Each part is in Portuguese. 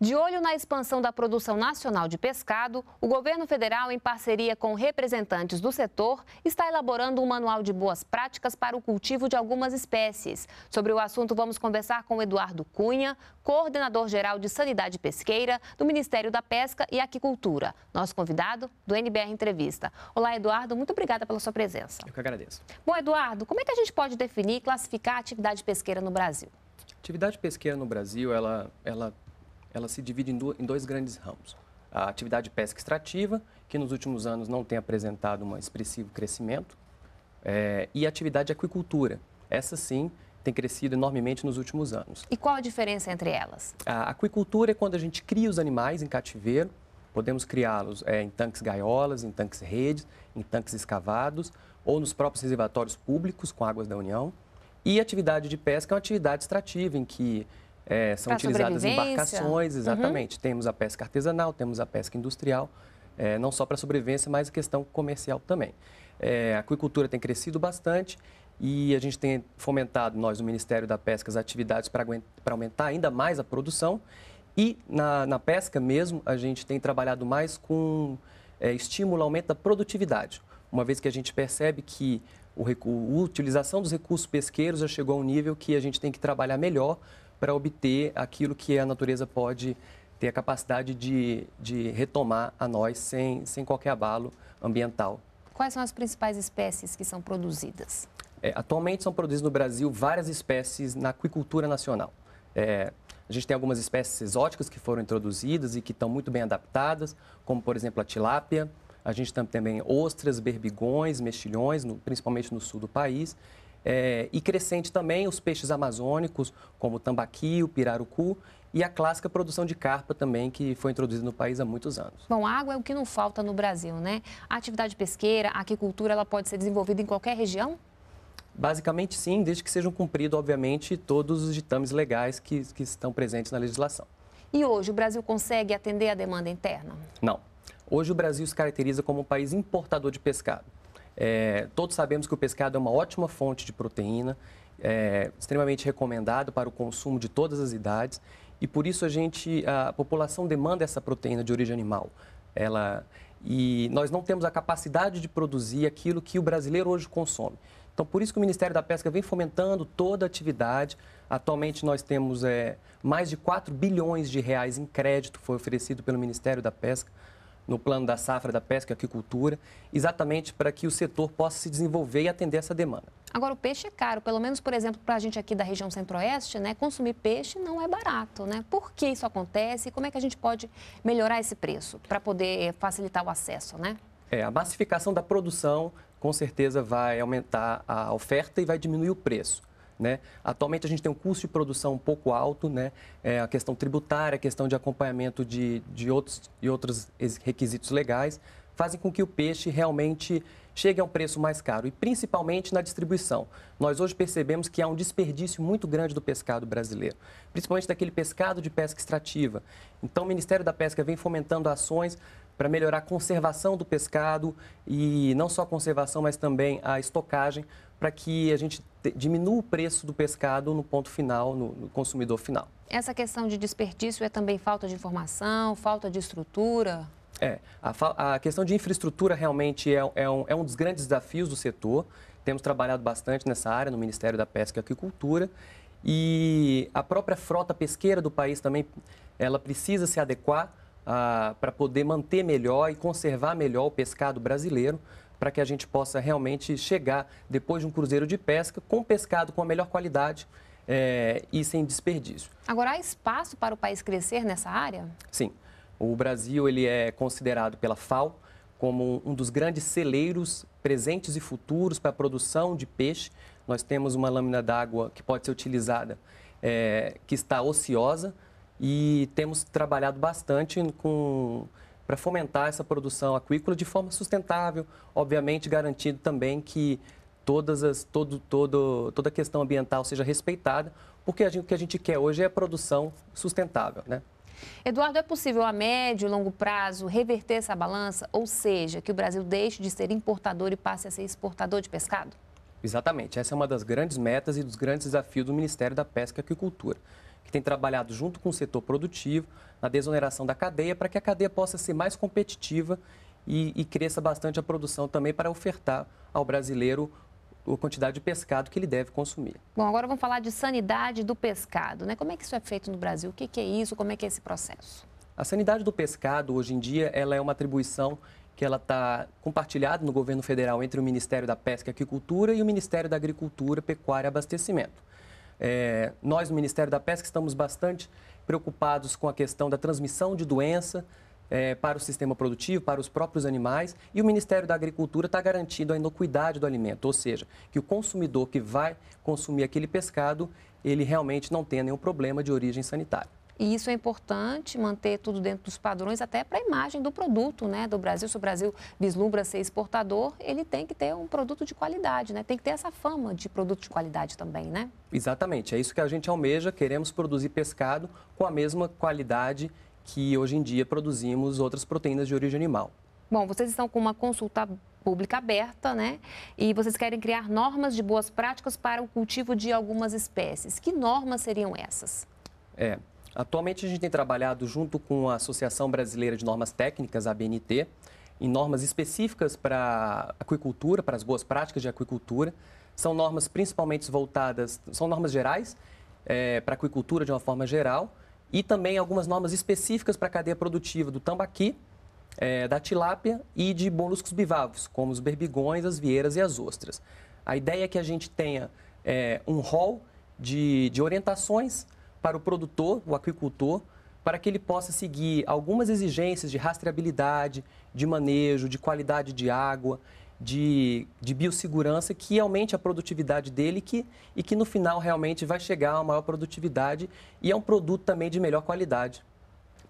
De olho na expansão da produção nacional de pescado, o governo federal, em parceria com representantes do setor, está elaborando um manual de boas práticas para o cultivo de algumas espécies. Sobre o assunto, vamos conversar com Eduardo Cunha, coordenador geral de Sanidade Pesqueira do Ministério da Pesca e Aquicultura, nosso convidado do NBR Entrevista. Olá, Eduardo, muito obrigada pela sua presença. Eu que agradeço. Bom, Eduardo, como é que a gente pode definir e classificar a atividade pesqueira no Brasil? atividade pesqueira no Brasil, ela, ela ela se divide em dois grandes ramos. A atividade pesca extrativa, que nos últimos anos não tem apresentado um expressivo crescimento, é, e a atividade aquicultura. Essa sim tem crescido enormemente nos últimos anos. E qual a diferença entre elas? A aquicultura é quando a gente cria os animais em cativeiro, podemos criá-los é, em tanques gaiolas, em tanques redes, em tanques escavados ou nos próprios reservatórios públicos com águas da União. E a atividade de pesca é uma atividade extrativa, em que é, são pra utilizadas embarcações, uhum. exatamente. Uhum. Temos a pesca artesanal, temos a pesca industrial, é, não só para sobrevivência, mas a questão comercial também. É, a aquicultura tem crescido bastante e a gente tem fomentado, nós, o Ministério da Pesca, as atividades para aumentar ainda mais a produção. E na, na, pesca mesmo, a gente tem trabalhado mais com é, estímulo, aumento da produtividade, uma vez que a gente percebe que o, a utilização dos recursos pesqueiros já chegou a um nível que a gente tem que trabalhar melhor para obter aquilo que a natureza pode ter a capacidade de, de retomar a nós sem, sem qualquer abalo ambiental. Quais são as principais espécies que são produzidas? É, atualmente são produzidas no Brasil várias espécies na aquicultura nacional. É, a gente tem algumas espécies exóticas que foram introduzidas e que estão muito bem adaptadas, como por exemplo a tilápia. A gente tem também ostras, berbigões, mexilhões, no, principalmente no sul do país. É, e crescente também os peixes amazônicos, como o tambaqui, o pirarucu e a clássica produção de carpa também, que foi introduzida no país há muitos anos. Bom, água é o que não falta no Brasil, né? A atividade pesqueira, a aquicultura, ela pode ser desenvolvida em qualquer região? Basicamente sim, desde que sejam cumpridos, obviamente, todos os ditames legais que, que estão presentes na legislação. E hoje o Brasil consegue atender a demanda interna? Não. Hoje o Brasil se caracteriza como um país importador de pescado. É, todos sabemos que o pescado é uma ótima fonte de proteína, é, extremamente recomendado para o consumo de todas as idades e por isso a gente, a população demanda essa proteína de origem animal. Ela e nós não temos a capacidade de produzir aquilo que o brasileiro hoje consome. Então, por isso que o Ministério da Pesca vem fomentando toda a atividade. Atualmente, nós temos é, mais de 4 bilhões de reais em crédito foi oferecido pelo Ministério da Pesca no plano da safra da pesca e aquicultura, exatamente para que o setor possa se desenvolver e atender essa demanda. Agora, o peixe é caro, pelo menos, por exemplo, para a gente aqui da região centro-oeste, né, consumir peixe não é barato. Né? Por que isso acontece e como é que a gente pode melhorar esse preço para poder eh, facilitar o acesso? Né? É, a massificação da produção com certeza vai aumentar a oferta e vai diminuir o preço. Né? Atualmente a gente tem um custo de produção um pouco alto, né? É a questão tributária, a questão de acompanhamento de, de, outros, de outros requisitos legais, fazem com que o peixe realmente chegue a um preço mais caro, e principalmente na distribuição. Nós hoje percebemos que há um desperdício muito grande do pescado brasileiro, principalmente daquele pescado de pesca extrativa. Então, o Ministério da Pesca vem fomentando ações para melhorar a conservação do pescado e não só a conservação, mas também a estocagem, para que a gente diminua o preço do pescado no ponto final, no, no consumidor final. Essa questão de desperdício é também falta de informação, falta de estrutura? É, a, a questão de infraestrutura realmente é, é, um, é um dos grandes desafios do setor. Temos trabalhado bastante nessa área no Ministério da Pesca e Aquicultura. E a própria frota pesqueira do país também, ela precisa se adequar ah, para poder manter melhor e conservar melhor o pescado brasileiro, para que a gente possa realmente chegar, depois de um cruzeiro de pesca, com pescado com a melhor qualidade é, e sem desperdício. Agora, há espaço para o país crescer nessa área? Sim. O Brasil ele é considerado pela FAO como um dos grandes celeiros presentes e futuros para a produção de peixe. Nós temos uma lâmina d'água que pode ser utilizada, é, que está ociosa, e temos trabalhado bastante para fomentar essa produção aquícola de forma sustentável, obviamente garantindo também que todas as, todo, todo, toda a questão ambiental seja respeitada, porque gente, o que a gente quer hoje é a produção sustentável. Né? Eduardo, é possível a médio e longo prazo reverter essa balança, ou seja, que o Brasil deixe de ser importador e passe a ser exportador de pescado? Exatamente, essa é uma das grandes metas e dos grandes desafios do Ministério da Pesca e Aquicultura que tem trabalhado junto com o setor produtivo na desoneração da cadeia para que a cadeia possa ser mais competitiva e, e cresça bastante a produção também para ofertar ao brasileiro a quantidade de pescado que ele deve consumir. Bom, agora vamos falar de sanidade do pescado, né? Como é que isso é feito no Brasil? O que, que é isso? Como é que é esse processo? A sanidade do pescado, hoje em dia, ela é uma atribuição que ela está compartilhada no governo federal entre o Ministério da Pesca e Aquicultura e o Ministério da Agricultura, Pecuária e Abastecimento. É, nós, no Ministério da Pesca, estamos bastante preocupados com a questão da transmissão de doença, é, para o sistema produtivo, para os próprios animais, e o Ministério da Agricultura está garantindo a inocuidade do alimento, ou seja, que o consumidor que vai consumir aquele pescado, ele realmente não tenha nenhum problema de origem sanitária. E isso é importante, manter tudo dentro dos padrões, até para a imagem do produto né, do Brasil. Se o Brasil vislumbra ser exportador, ele tem que ter um produto de qualidade, né? tem que ter essa fama de produto de qualidade também, né? Exatamente, é isso que a gente almeja. Queremos produzir pescado com a mesma qualidade que hoje em dia produzimos outras proteínas de origem animal. Bom, vocês estão com uma consulta pública aberta, né? E vocês querem criar normas de boas práticas para o cultivo de algumas espécies. Que normas seriam essas? É, atualmente a gente tem trabalhado junto com a Associação Brasileira de Normas Técnicas, a ABNT, em normas específicas para aquicultura, para as boas práticas de aquicultura. São normas principalmente voltadas, são normas gerais é, para a aquicultura de uma forma geral, e também algumas normas específicas para a cadeia produtiva do tambaqui, é, da tilápia e de moluscos bivalvos, como os berbigões, as vieiras e as ostras. A ideia é que a gente tenha é, um rol de, de orientações para o produtor, o aquicultor, para que ele possa seguir algumas exigências de rastreabilidade, de manejo, de qualidade de água de, de biossegurança que aumente a produtividade dele que, e que no final realmente vai chegar a uma maior produtividade e é um produto também de melhor qualidade.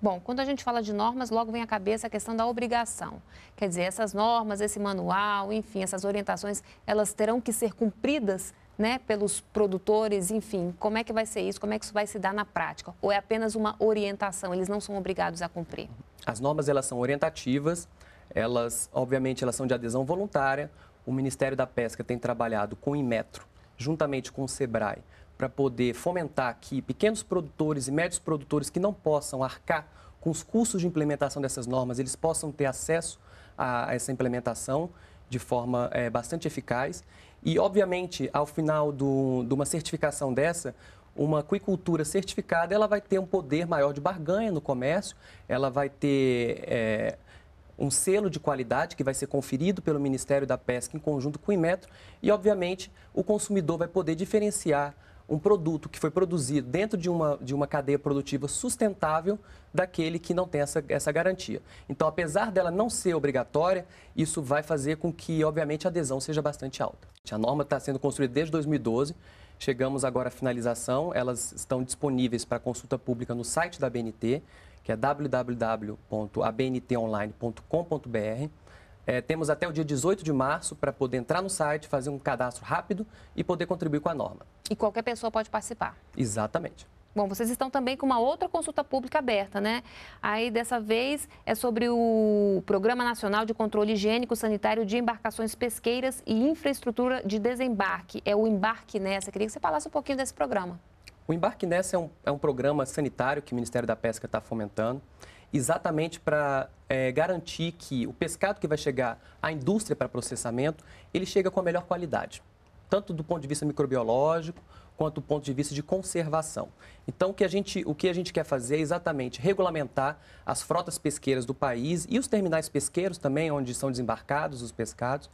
Bom, quando a gente fala de normas, logo vem à cabeça a questão da obrigação. Quer dizer, essas normas, esse manual, enfim, essas orientações, elas terão que ser cumpridas né, pelos produtores, enfim, como é que vai ser isso, como é que isso vai se dar na prática? Ou é apenas uma orientação, eles não são obrigados a cumprir? As normas, elas são orientativas, elas, obviamente, elas são de adesão voluntária. O Ministério da Pesca tem trabalhado com o Inmetro, juntamente com o SEBRAE, para poder fomentar que pequenos produtores e médios produtores que não possam arcar com os custos de implementação dessas normas, eles possam ter acesso a essa implementação de forma é, bastante eficaz. E, obviamente, ao final do, de uma certificação dessa, uma aquicultura certificada, ela vai ter um poder maior de barganha no comércio, ela vai ter é, um selo de qualidade que vai ser conferido pelo Ministério da Pesca em conjunto com o Imetro e, obviamente, o consumidor vai poder diferenciar um produto que foi produzido dentro de uma, de uma cadeia produtiva sustentável daquele que não tem essa, essa garantia. Então, apesar dela não ser obrigatória, isso vai fazer com que, obviamente, a adesão seja bastante alta. A norma está sendo construída desde 2012 Chegamos agora à finalização, elas estão disponíveis para consulta pública no site da BNT, que é www.abntonline.com.br. É, temos até o dia 18 de março para poder entrar no site, fazer um cadastro rápido e poder contribuir com a norma. E qualquer pessoa pode participar. Exatamente. Bom, vocês estão também com uma outra consulta pública aberta, né? Aí dessa vez é sobre o Programa Nacional de Controle Higiênico Sanitário de Embarcações Pesqueiras e Infraestrutura de Desembarque. É o Embarque Nessa. Queria que você falasse um pouquinho desse programa. O Embarque Nessa é um, é um programa sanitário que o Ministério da Pesca está fomentando, exatamente para é, garantir que o pescado que vai chegar à indústria para processamento, ele chega com a melhor qualidade tanto do ponto de vista microbiológico quanto do ponto de vista de conservação. Então, o que, a gente, o que a gente quer fazer é exatamente regulamentar as frotas pesqueiras do país e os terminais pesqueiros também, onde são desembarcados os pescados,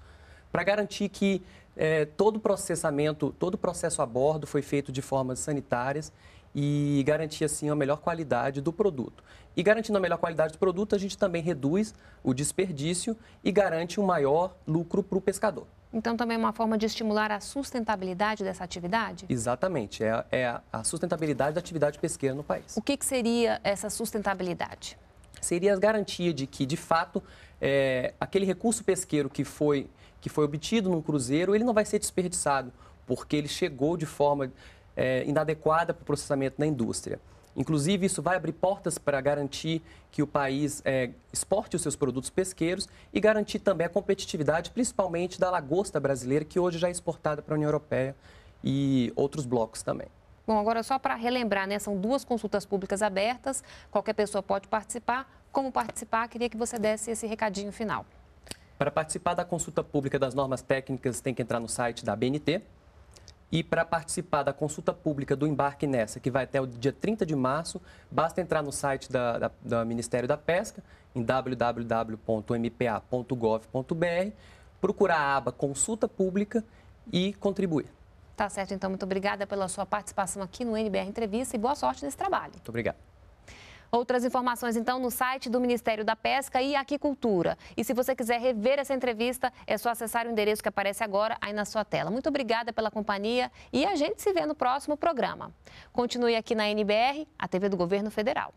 para garantir que é, todo o processamento, todo o processo a bordo foi feito de formas sanitárias e garantir assim a melhor qualidade do produto. E garantindo a melhor qualidade do produto, a gente também reduz o desperdício e garante um maior lucro para o pescador. Então, também é uma forma de estimular a sustentabilidade dessa atividade? Exatamente, é, é a sustentabilidade da atividade pesqueira no país. O que, que seria essa sustentabilidade? Seria a garantia de que, de fato, é, aquele recurso pesqueiro que foi, que foi obtido num cruzeiro, ele não vai ser desperdiçado, porque ele chegou de forma é, inadequada para o processamento na indústria. Inclusive, isso vai abrir portas para garantir que o país é, exporte os seus produtos pesqueiros e garantir também a competitividade, principalmente da lagosta brasileira, que hoje já é exportada para a União Europeia e outros blocos também. Bom, agora só para relembrar, né, são duas consultas públicas abertas, qualquer pessoa pode participar. Como participar? Queria que você desse esse recadinho final. Para participar da consulta pública das normas técnicas, tem que entrar no site da BNT, e para participar da consulta pública do embarque nessa, que vai até o dia 30 de março, basta entrar no site da, da, Ministério da Pesca, em www.mpa.gov.br, procurar a aba Consulta Pública e contribuir. Tá certo, então. Muito obrigada pela sua participação aqui no NBR Entrevista e boa sorte nesse trabalho. Muito obrigado. Outras informações, então, no site do Ministério da Pesca e Aquicultura. E se você quiser rever essa entrevista, é só acessar o endereço que aparece agora aí na sua tela. Muito obrigada pela companhia e a gente se vê no próximo programa. Continue aqui na NBR, a TV do Governo Federal.